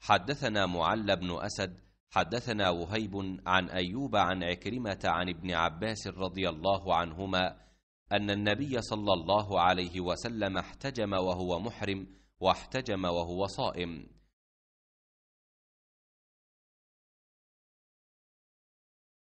حدثنا معل بن أسد حدثنا وهيب عن أيوب عن عكرمة عن ابن عباس رضي الله عنهما أن النبي صلى الله عليه وسلم احتجم وهو محرم واحتجم وهو صائم